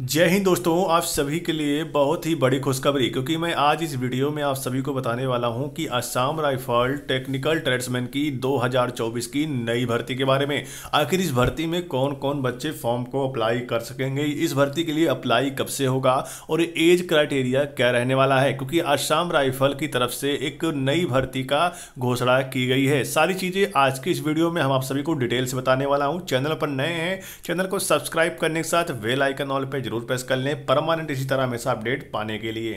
जय हिंद दोस्तों आप सभी के लिए बहुत ही बड़ी खुशखबरी क्योंकि मैं आज इस वीडियो में आप सभी को बताने वाला हूं कि असम राइफल टेक्निकल ट्रेड्समैन की 2024 की नई भर्ती के बारे में आखिर इस भर्ती में कौन कौन बच्चे फॉर्म को अप्लाई कर सकेंगे इस भर्ती के लिए अप्लाई कब से होगा और एज क्राइटेरिया क्या रहने वाला है क्योंकि असम राइफल की तरफ से एक नई भर्ती का घोषणा की गई है सारी चीज़ें आज की इस वीडियो में हम आप सभी को डिटेल्स बताने वाला हूँ चैनल पर नए हैं चैनल को सब्सक्राइब करने के साथ वेलाइकन ऑल पर जरूर प्रेस कर लें परमानेंट इसी तरह हमेशा अपडेट पाने के लिए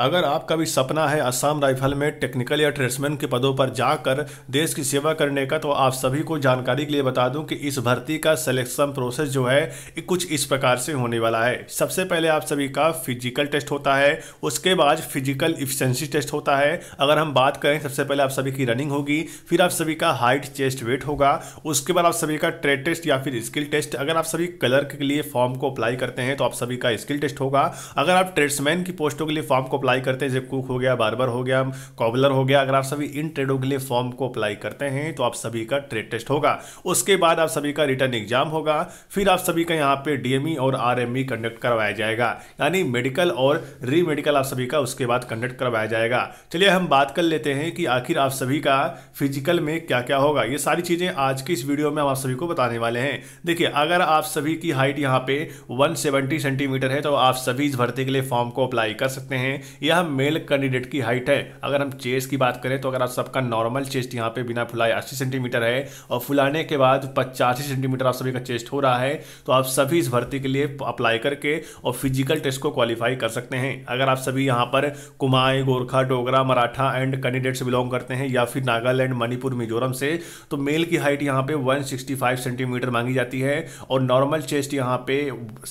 अगर आपका भी सपना है असम राइफल में टेक्निकल या ट्रेड्समैन के पदों पर जाकर देश की सेवा करने का तो आप सभी को जानकारी के लिए बता दूं कि इस भर्ती का सिलेक्शन प्रोसेस जो है कुछ इस प्रकार से होने वाला है सबसे पहले आप सभी का फिजिकल टेस्ट होता है उसके बाद फिजिकल इफिशेंसी टेस्ट होता है अगर हम बात करें सबसे पहले आप सभी की रनिंग होगी फिर आप सभी का हाइट चेस्ट वेट होगा उसके बाद आप सभी का ट्रेड टेस्ट या फिर स्किल टेस्ट अगर आप सभी क्लर्क के लिए फॉर्म को अप्लाई करते हैं तो आप सभी का स्किल टेस्ट होगा अगर आप ट्रेड्समैन की पोस्टों के लिए फॉर्म को अप्लाई करते हैं जब कुक हो गया बार्बर हो गया कॉबलर हो गया अगर आप सभी इन ट्रेडों के लिए फॉर्म को अप्लाई करते हैं तो आप सभी का ट्रेड टेस्ट होगा उसके बाद आप सभी का रिटर्न एग्जाम होगा फिर आप सभी का यहाँ पे डीएमई e और आर कंडक्ट e करवाया जाएगा यानी मेडिकल और री मेडिकल आप सभी का उसके बाद कंडक्ट करवाया जाएगा चलिए हम बात कर लेते हैं कि आखिर आप सभी का फिजिकल में क्या क्या होगा ये सारी चीज़ें आज की इस वीडियो में हम आप सभी को बताने वाले हैं देखिए अगर आप सभी की हाइट यहाँ पे 170 सेंटीमीटर है तो आप सभी इस भर्ती के लिए फॉर्म को अप्लाई कर सकते हैं यह मेल कैंडिडेट की हाइट है अगर हम चेस्ट की बात करें तो अगर आप सबका नॉर्मल चेस्ट यहाँ पे बिना फुलाए अस्सी सेंटीमीटर है और फुलाने के बाद पचासी सेंटीमीटर आप सभी का चेस्ट हो रहा है तो आप सभी इस भर्ती के लिए अप्लाई करके और फिजिकल टेस्ट को क्वालिफाई कर सकते हैं अगर आप सभी यहाँ पर कुमाएं गोरखा डोगरा मराठा एंड कैंडिडेट से बिलोंग करते हैं या फिर नागालैंड मणिपुर मिजोरम से तो मेल की हाइट यहाँ पे 165 सेंटीमीटर मांगी जाती है और नॉर्मल चेस्ट यहाँ पे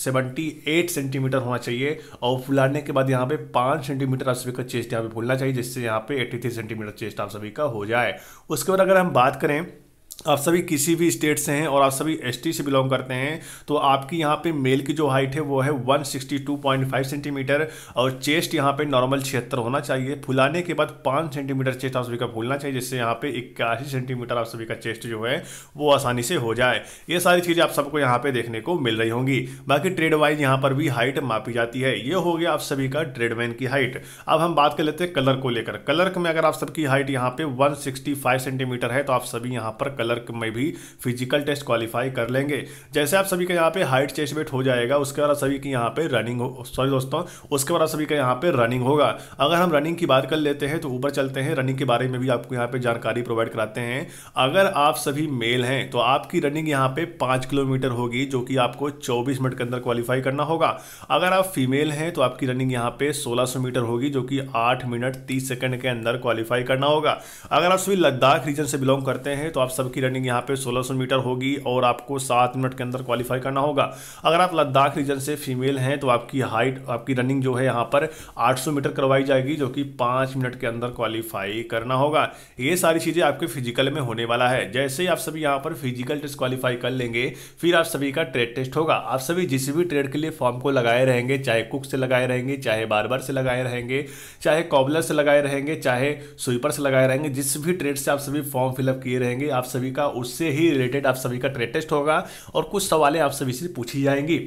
78 सेंटीमीटर होना चाहिए और फुलाने के बाद यहाँ पे पाँच सेंटीमीटर आप सभी का चेस्ट यहाँ पे भूलना चाहिए जिससे यहाँ पे 83 सेंटीमीटर चेस्ट आप सभी का हो जाए उसके बाद अगर हम बात करें आप सभी किसी भी स्टेट से हैं और आप सभी एसटी से बिलोंग करते हैं तो आपकी यहाँ पे मेल की जो हाइट है वो है 162.5 सेंटीमीटर और चेस्ट यहाँ पे नॉर्मल छिहत्तर होना चाहिए फुलाने के बाद 5 सेंटीमीटर चेस्ट आप सभी का फूलना चाहिए जिससे यहाँ पे इक्यासी सेंटीमीटर आप सभी का चेस्ट जो है वो आसानी से हो जाए ये सारी चीज़ें आप सबको यहाँ पर देखने को मिल रही होंगी बाकी ट्रेड वाइज यहाँ पर भी हाइट मापी जाती है ये हो गया आप सभी का ट्रेडमैन की हाइट अब हम बात कर लेते हैं कलर को लेकर कलर में अगर आप सबकी हाइट यहाँ पे वन सेंटीमीटर है तो आप सभी यहाँ पर कलर क्लर्क में भी फिजिकल टेस्ट क्वालिफाई कर लेंगे जैसे आप सभी के यहाँ पे हाइट चेस्ट वेट हो जाएगा उसके बाद सभी के यहाँ पे रनिंग सॉरी दोस्तों उसके बाद सभी का यहाँ पे रनिंग होगा अगर हम रनिंग की बात कर लेते हैं तो ऊपर चलते हैं रनिंग के बारे में भी आपको यहाँ पे जानकारी प्रोवाइड कराते हैं अगर आप सभी मेल हैं तो आपकी रनिंग यहाँ पे पांच किलोमीटर होगी जो कि आपको चौबीस मिनट के अंदर क्वालिफाई करना होगा अगर आप फीमेल हैं तो आपकी रनिंग यहाँ पे सोलह मीटर होगी जो कि आठ मिनट तीस सेकंड के अंदर क्वालिफाई करना होगा अगर आप सभी लद्दाख रीजन से बिलोंग करते हैं तो आप सबकी की रनिंग यहाँ पे 1600 मीटर होगी और आपको सात मिनट के अंदर क्वालिफाई करना होगा अगर आप लद्दाख रीजन से फीमेल हैं तो आपकी हाइट आपकी रनिंग जो है यहाँ पर 800 मीटर करवाई जाएगी जो कि पाँच मिनट के अंदर क्वालिफाई करना होगा ये सारी चीज़ें आपके फिजिकल में होने वाला है जैसे ही आप सभी यहाँ पर फिजिकल टेस्ट क्वालिफाई कर लेंगे फिर आप सभी का ट्रेड टेस्ट होगा आप सभी जिस भी ट्रेड के लिए फॉर्म को लगाए रहेंगे चाहे कुक से लगाए रहेंगे चाहे बार से लगाए रहेंगे चाहे कॉबलर से लगाए रहेंगे चाहे स्वीपर से लगाए रहेंगे जिस भी ट्रेड से आप सभी फॉर्म फिलअप किए रहेंगे आप सभी सभी का उससे ही रिलेटेड आप सभी का ट्रेड टेस्ट होगा और कुछ सवालें आप सभी से पूछी जाएंगी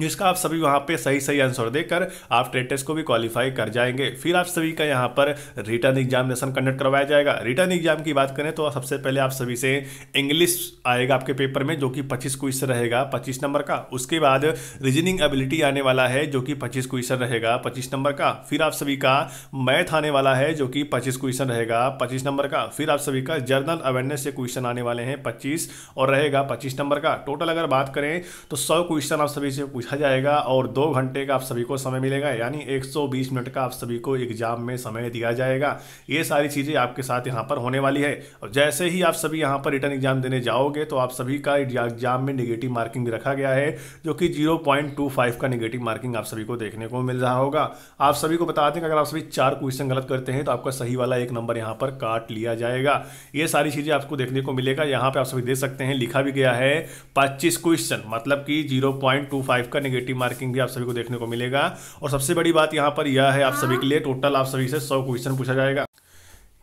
जिसका आप सभी वहाँ पे सही सही आंसर देकर आप ट्रेड टेस्ट को भी क्वालिफाई कर जाएंगे फिर आप सभी का यहाँ पर रिटर्न एग्जामिनेशन कंडक्ट करवाया जाएगा रिटर्न एग्जाम की बात करें तो सबसे पहले आप सभी से इंग्लिश आएगा आपके पेपर में जो कि 25 क्वेश्चन रहेगा 25 नंबर का उसके बाद रीजनिंग एबिलिटी आने वाला है जो कि पच्चीस क्वेश्चन रहेगा पच्चीस नंबर का फिर आप सभी का मैथ आने वाला है जो कि पच्चीस क्वेश्चन रहेगा पच्चीस नंबर का फिर आप सभी का जर्नल अवेयरनेस से क्वेश्चन आने वाले हैं पच्चीस और रहेगा पच्चीस नंबर का टोटल अगर बात करें तो सौ क्वेश्चन आप सभी से पूछा जाएगा और दो घंटे का आप सभी को समय मिलेगा यानी 120 मिनट का आप सभी को एग्जाम में समय दिया जाएगा ये सारी चीज़ें आपके साथ यहाँ पर होने वाली है और जैसे ही आप सभी यहाँ पर रिटर्न एग्जाम देने जाओगे तो आप सभी का एग्जाम में निगेटिव मार्किंग भी रखा गया है जो कि जीरो का निगेटिव मार्किंग आप सभी को देखने को मिल रहा होगा आप सभी को बता दें अगर आप सभी चार क्वेश्चन गलत करते हैं तो आपका सही वाला एक नंबर यहाँ पर काट लिया जाएगा ये सारी चीज़ें आपको देखने को मिलेगा यहाँ पर आप सभी देख सकते हैं लिखा भी गया है पच्चीस क्वेश्चन मतलब कि जीरो पॉइंट टू फाइव का नेगेटिव मार्किंग भी आप सभी को देखने को मिलेगा और सबसे बड़ी बात यहाँ पर यह है आप सभी के लिए टोटल आप सभी से सौ क्वेश्चन पूछा जाएगा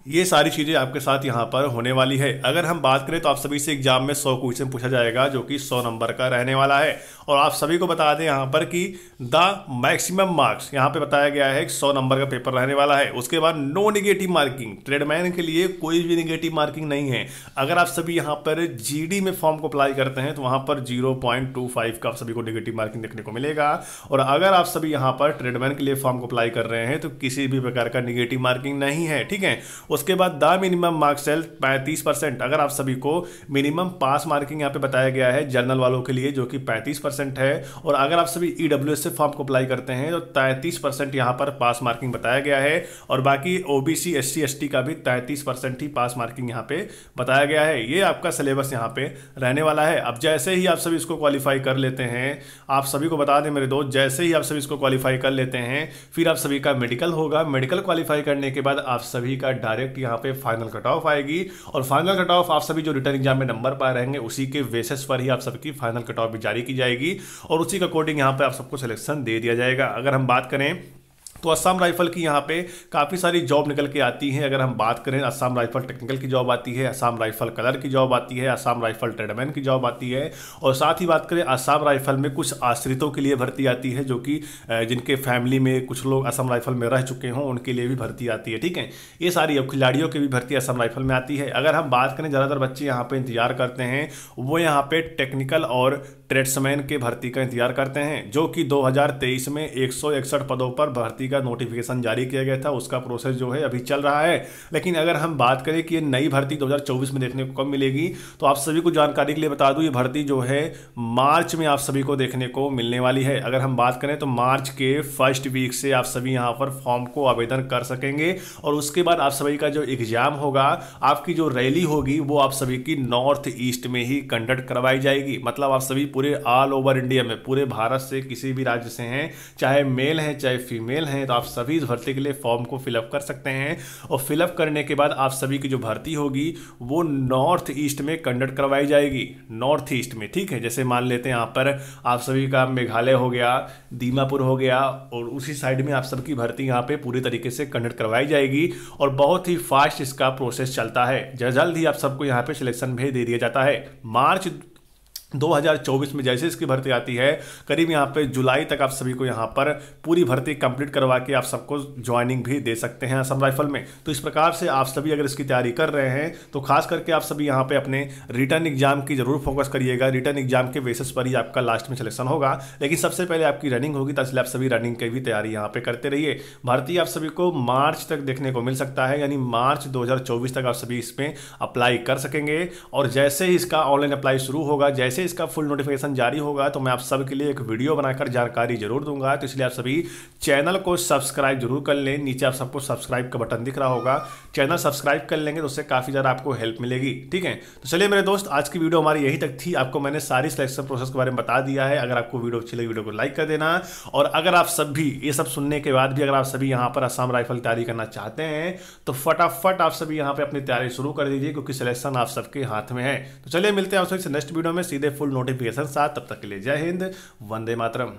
ये सारी चीज़ें आपके साथ यहाँ पर होने वाली है अगर हम बात करें तो आप सभी से एग्जाम में सौ क्वेश्चन पूछा जाएगा जो कि सौ नंबर का रहने वाला है और आप सभी को बता दें यहाँ पर कि द मैक्सिमम मार्क्स यहाँ पे बताया गया है कि सौ नंबर का पेपर रहने वाला है उसके बाद नो निगेटिव मार्किंग ट्रेडमैन के लिए कोई भी निगेटिव मार्किंग नहीं है अगर आप सभी यहाँ पर जी में फॉर्म को अप्लाई करते हैं तो वहाँ पर जीरो का आप सभी को निगेटिव मार्किंग देखने को मिलेगा और अगर आप सभी यहाँ पर ट्रेडमैन के लिए फॉर्म को अप्लाई कर रहे हैं तो किसी भी प्रकार का निगेटिव मार्किंग नहीं है ठीक है उसके बाद द मिनिमम मार्क्स सेल पैंतीस परसेंट अगर आप सभी को मिनिमम पास मार्किंग यहाँ पे बताया गया है जर्नल वालों के लिए जो कि पैंतीस परसेंट है और अगर आप सभी ई डब्ल्यू एस फॉर्म को अप्लाई करते हैं तो तैंतीस परसेंट यहाँ पर पास मार्किंग बताया गया है और बाकी O B C S C S T का भी तैंतीस परसेंट ही पास मार्किंग यहाँ पे बताया गया है ये आपका सिलेबस यहाँ पे रहने वाला है अब जैसे ही आप सभी इसको क्वालिफाई कर लेते हैं आप सभी को बता दें मेरे दोस्त जैसे ही आप सभी इसको क्वालिफाई कर लेते हैं फिर आप सभी का मेडिकल होगा मेडिकल क्वालिफाई करने के बाद आप सभी का डायरेक्ट डायरेक्ट यहाँ पे फाइनल कट ऑफ आएगी और फाइनल कट ऑफ आप सभी जो रिटर्न एग्जाम में नंबर पाए रहेंगे उसी के बेसिस पर ही आप सबकी फाइनल कट ऑफ भी जारी की जाएगी और उसी के अकॉर्डिंग यहाँ पर आप सबको सिलेक्शन दे दिया जाएगा अगर हम बात करें तो असम राइफल की यहाँ पे काफ़ी सारी जॉब निकल के आती हैं अगर हम बात करें असम राइफल टेक्निकल की जॉब आती है असम राइफल कलर की जॉब आती है असम राइफल ट्रेडमैन की जॉब आती है और साथ ही बात करें असम राइफल में कुछ आश्रितों के लिए भर्ती आती है जो कि जिनके फैमिली में कुछ लोग असम राइफल में रह चुके हों उनके लिए भी भर्ती आती है ठीक है ये सारी अब खिलाड़ियों की भी भर्ती असम राइफल में आती है अगर हम बात करें ज़्यादातर बच्चे यहाँ पर इंतजार करते हैं वो यहाँ पर टेक्निकल और ट्रेड्समैन के भर्ती का इंतजार करते हैं जो कि 2023 में एक पदों पर भर्ती का नोटिफिकेशन जारी किया गया था उसका प्रोसेस जो है अभी चल रहा है लेकिन अगर हम बात करें कि ये नई भर्ती 2024 में देखने को कब मिलेगी तो आप सभी को जानकारी के लिए बता दूं ये भर्ती जो है मार्च में आप सभी को देखने को मिलने वाली है अगर हम बात करें तो मार्च के फर्स्ट वीक से आप सभी यहाँ पर फॉर्म को आवेदन कर सकेंगे और उसके बाद आप सभी का जो एग्जाम होगा आपकी जो रैली होगी वो आप सभी की नॉर्थ ईस्ट में ही कंडक्ट करवाई जाएगी मतलब आप सभी पूरे ऑल ओवर इंडिया में पूरे भारत से किसी भी राज्य से हैं चाहे मेल हैं चाहे फीमेल हैं तो आप सभी इस भर्ती के लिए फॉर्म को फिलअप कर सकते हैं और फिलअप करने के बाद आप सभी की जो भर्ती होगी वो नॉर्थ ईस्ट में कंडक्ट करवाई जाएगी नॉर्थ ईस्ट में ठीक है जैसे मान लेते हैं यहाँ पर आप सभी का मेघालय हो गया दीमापुर हो गया और उसी साइड में आप सबकी भर्ती यहाँ पर पूरी तरीके से कंडक्ट करवाई जाएगी और बहुत ही फास्ट इसका प्रोसेस चलता है जल्द ही आप सबको यहाँ पर सिलेक्शन भेज दे दिया जाता है मार्च 2024 में जैसे इसकी भर्ती आती है करीब यहाँ पे जुलाई तक आप सभी को यहाँ पर पूरी भर्ती कंप्लीट करवा के आप सबको ज्वाइनिंग भी दे सकते हैं असम राइफल में तो इस प्रकार से आप सभी अगर इसकी तैयारी कर रहे हैं तो खास करके आप सभी यहाँ पे अपने रिटर्न एग्जाम की जरूर फोकस करिएगा रिटर्न एग्जाम के बेसिस पर ही आपका लास्ट में सिलेक्शन होगा लेकिन सबसे पहले आपकी रनिंग होगी तो इसलिए आप सभी रनिंग की भी तैयारी यहाँ पर करते रहिए भर्ती आप सभी को मार्च तक देखने को मिल सकता है यानी मार्च दो तक आप सभी इसमें अप्लाई कर सकेंगे और जैसे ही इसका ऑनलाइन अप्लाई शुरू होगा जैसे जैसे इसका फुल नोटिफिकेशन जारी होगा तो मैं आप सबके लिए एक वीडियो बनाकर जानकारी जरूर दूंगा तो इसलिए आप सभी चैनल को सब्सक्राइब जरूर कर लें नीचे आप सबको सब्सक्राइब का बटन दिख रहा होगा चैनल सब्सक्राइब कर लेंगे तो उससे काफ़ी ज़्यादा आपको हेल्प मिलेगी ठीक है तो चलिए मेरे दोस्त आज की वीडियो हमारी यही तक थी आपको मैंने सारी सिलेक्शन प्रोसेस के बारे में बता दिया है अगर आपको वीडियो अच्छी लगी वीडियो को लाइक कर देना और अगर आप सब भी ये सब सुनने के बाद भी अगर आप सभी यहाँ पर आसाम राइफल तैयारी करना चाहते हैं तो फटाफट आप सभी यहाँ पर अपनी तैयारी शुरू कर दीजिए क्योंकि सिलेक्शन आप सबके हाथ में है तो चलिए मिलते हैं आप सबसे नेक्स्ट वीडियो में सीधे फुल नोटिफिकेशन साथ तब तक के लिए जय हिंद वंदे मातरम